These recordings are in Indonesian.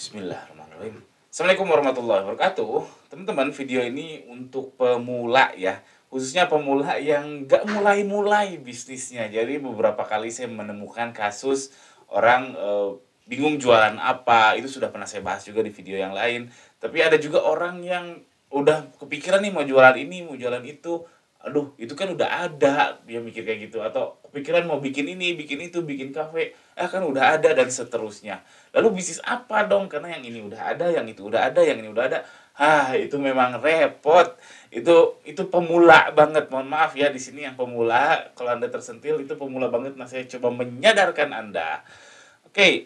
Bismillahirrahmanirrahim. Assalamualaikum warahmatullahi wabarakatuh. Teman-teman, video ini untuk pemula ya. Khususnya pemula yang nggak mulai-mulai bisnisnya. Jadi beberapa kali saya menemukan kasus orang e, bingung jualan apa. Itu sudah pernah saya bahas juga di video yang lain. Tapi ada juga orang yang udah kepikiran nih mau jualan ini, mau jualan itu aduh itu kan udah ada dia mikir kayak gitu atau kepikiran mau bikin ini bikin itu bikin kafe eh kan udah ada dan seterusnya lalu bisnis apa dong karena yang ini udah ada yang itu udah ada yang ini udah ada ah itu memang repot itu itu pemula banget mohon maaf ya di sini yang pemula kalau anda tersentil itu pemula banget nah saya coba menyadarkan anda oke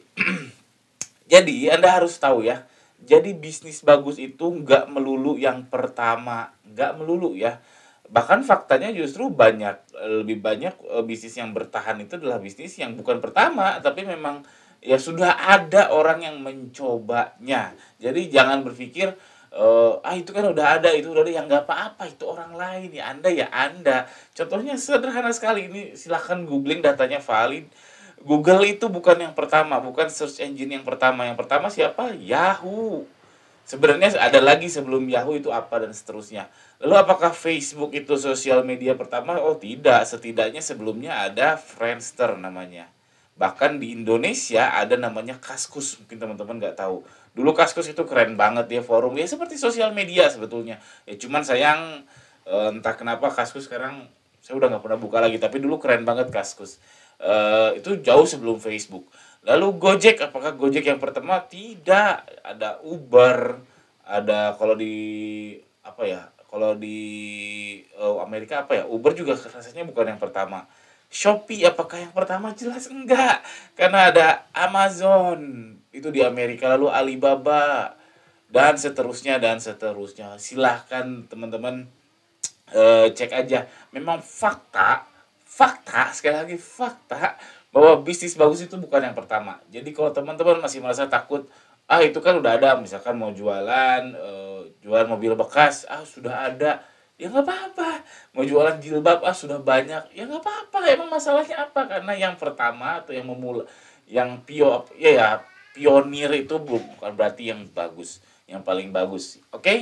jadi anda harus tahu ya jadi bisnis bagus itu nggak melulu yang pertama nggak melulu ya bahkan faktanya justru banyak lebih banyak eh, bisnis yang bertahan itu adalah bisnis yang bukan pertama tapi memang ya sudah ada orang yang mencobanya jadi jangan berpikir uh, ah itu kan udah ada itu udah ada yang nggak apa-apa itu orang lain ya anda ya anda contohnya sederhana sekali ini silahkan googling datanya valid Google itu bukan yang pertama bukan search engine yang pertama yang pertama siapa Yahoo Sebenarnya ada lagi sebelum Yahoo itu apa dan seterusnya. Lalu apakah Facebook itu sosial media pertama? Oh tidak, setidaknya sebelumnya ada Friendster namanya. Bahkan di Indonesia ada namanya Kaskus, mungkin teman-teman nggak tahu. Dulu Kaskus itu keren banget ya forum, ya seperti sosial media sebetulnya. Ya cuman sayang eh, entah kenapa Kaskus sekarang saya udah nggak pernah buka lagi, tapi dulu keren banget Kaskus. Uh, itu jauh sebelum Facebook. Lalu Gojek, apakah Gojek yang pertama? Tidak, ada Uber, ada kalau di apa ya? Kalau di oh, Amerika apa ya? Uber juga rasanya bukan yang pertama. Shopee apakah yang pertama jelas enggak karena ada Amazon itu di Amerika lalu Alibaba dan seterusnya dan seterusnya silahkan teman-teman e, cek aja memang fakta fakta sekali lagi fakta bahwa bisnis bagus itu bukan yang pertama. Jadi kalau teman-teman masih merasa takut, ah itu kan udah ada, misalkan mau jualan, e, jualan mobil bekas, ah sudah ada, ya nggak apa-apa. Mau jualan jilbab, ah sudah banyak, ya nggak apa-apa. Emang masalahnya apa? Karena yang pertama atau yang memula, yang pio, ya ya pionir itu bukan berarti yang bagus, yang paling bagus, oke? Okay?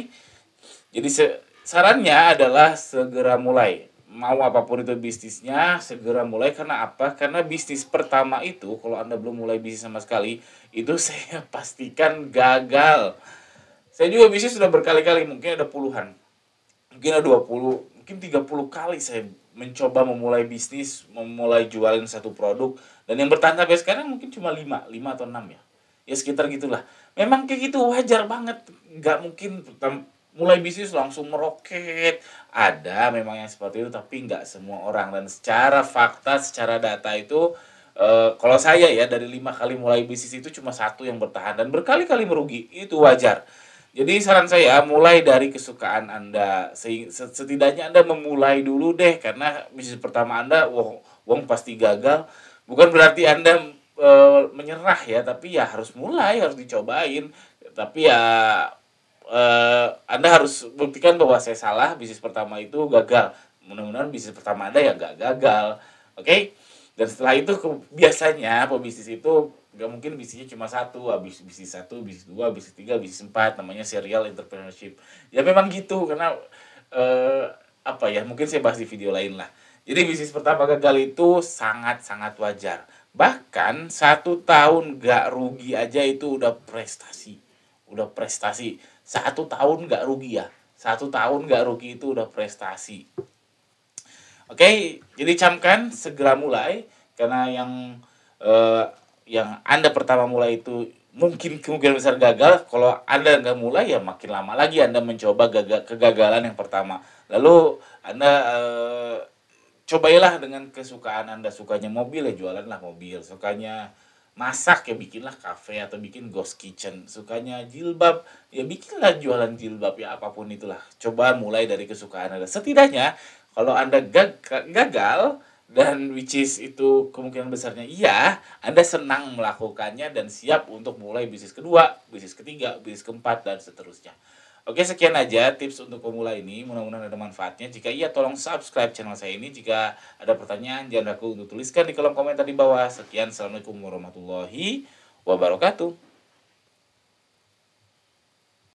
Jadi sarannya adalah segera mulai mau apapun itu bisnisnya segera mulai karena apa karena bisnis pertama itu kalau anda belum mulai bisnis sama sekali itu saya pastikan gagal saya juga bisnis sudah berkali-kali mungkin ada puluhan mungkin ada 20 mungkin 30 kali saya mencoba memulai bisnis memulai jualin satu produk dan yang bertahan sampai sekarang mungkin cuma 5 5 atau 6 ya ya sekitar gitulah memang kayak gitu wajar banget nggak mungkin mulai bisnis langsung meroket. Ada memang yang seperti itu, tapi nggak semua orang. Dan secara fakta, secara data itu, e, kalau saya ya dari lima kali mulai bisnis itu cuma satu yang bertahan dan berkali-kali merugi. Itu wajar. Jadi saran saya mulai dari kesukaan Anda. Setidaknya Anda memulai dulu deh karena bisnis pertama Anda wong wong pasti gagal. Bukan berarti Anda e, menyerah ya, tapi ya harus mulai, harus dicobain. Tapi ya uh, Anda harus buktikan bahwa saya salah, bisnis pertama itu gagal. Mudah-mudahan bisnis pertama Anda ya nggak gagal. Oke? Okay? Dan setelah itu ke, biasanya pebisnis itu nggak mungkin bisnisnya cuma satu, habis bisnis satu, bisnis dua, bisnis tiga, bisnis empat, namanya serial entrepreneurship. Ya memang gitu karena eh, apa ya? Mungkin saya bahas di video lain lah. Jadi bisnis pertama gagal itu sangat-sangat wajar. Bahkan satu tahun gak rugi aja itu udah prestasi, udah prestasi satu tahun nggak rugi ya satu tahun nggak rugi itu udah prestasi oke jadi camkan segera mulai karena yang eh, yang anda pertama mulai itu mungkin kemungkinan besar gagal kalau anda nggak mulai ya makin lama lagi anda mencoba gagal kegagalan yang pertama lalu anda eh, cobailah dengan kesukaan anda sukanya mobil ya jualanlah mobil sukanya masak ya bikinlah kafe atau bikin ghost kitchen sukanya jilbab ya bikinlah jualan jilbab ya apapun itulah coba mulai dari kesukaan anda setidaknya kalau anda gag gagal dan which is itu kemungkinan besarnya iya, Anda senang melakukannya dan siap untuk mulai bisnis kedua, bisnis ketiga, bisnis keempat, dan seterusnya. Oke, sekian aja tips untuk pemula ini. Mudah-mudahan ada manfaatnya. Jika iya, tolong subscribe channel saya ini. Jika ada pertanyaan, jangan ragu untuk tuliskan di kolom komentar di bawah. Sekian, Assalamualaikum warahmatullahi wabarakatuh.